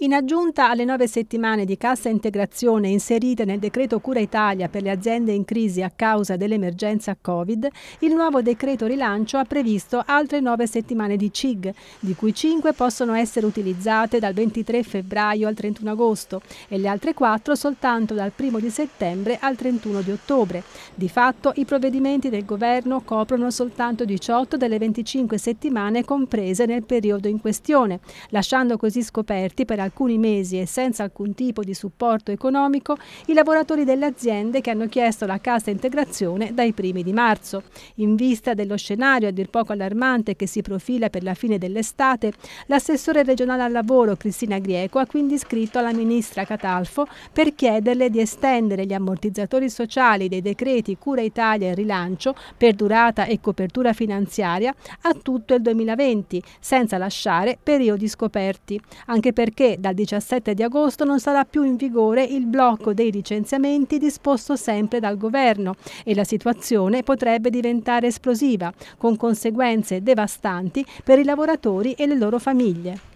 In aggiunta alle nove settimane di cassa integrazione inserite nel decreto Cura Italia per le aziende in crisi a causa dell'emergenza Covid, il nuovo decreto rilancio ha previsto altre nove settimane di CIG, di cui cinque possono essere utilizzate dal 23 febbraio al 31 agosto e le altre quattro soltanto dal 1 di settembre al 31 di ottobre. Di fatto i provvedimenti del governo coprono soltanto 18 delle 25 settimane comprese nel periodo in questione, lasciando così scoperti per alcuni mesi e senza alcun tipo di supporto economico i lavoratori delle aziende che hanno chiesto la cassa integrazione dai primi di marzo. In vista dello scenario a dir poco allarmante che si profila per la fine dell'estate, l'assessore regionale al lavoro Cristina Grieco ha quindi scritto alla ministra Catalfo per chiederle di estendere gli ammortizzatori sociali dei decreti Cura Italia e Rilancio per durata e copertura finanziaria a tutto il 2020, senza lasciare periodi scoperti, anche perché dal 17 di agosto non sarà più in vigore il blocco dei licenziamenti disposto sempre dal governo e la situazione potrebbe diventare esplosiva, con conseguenze devastanti per i lavoratori e le loro famiglie.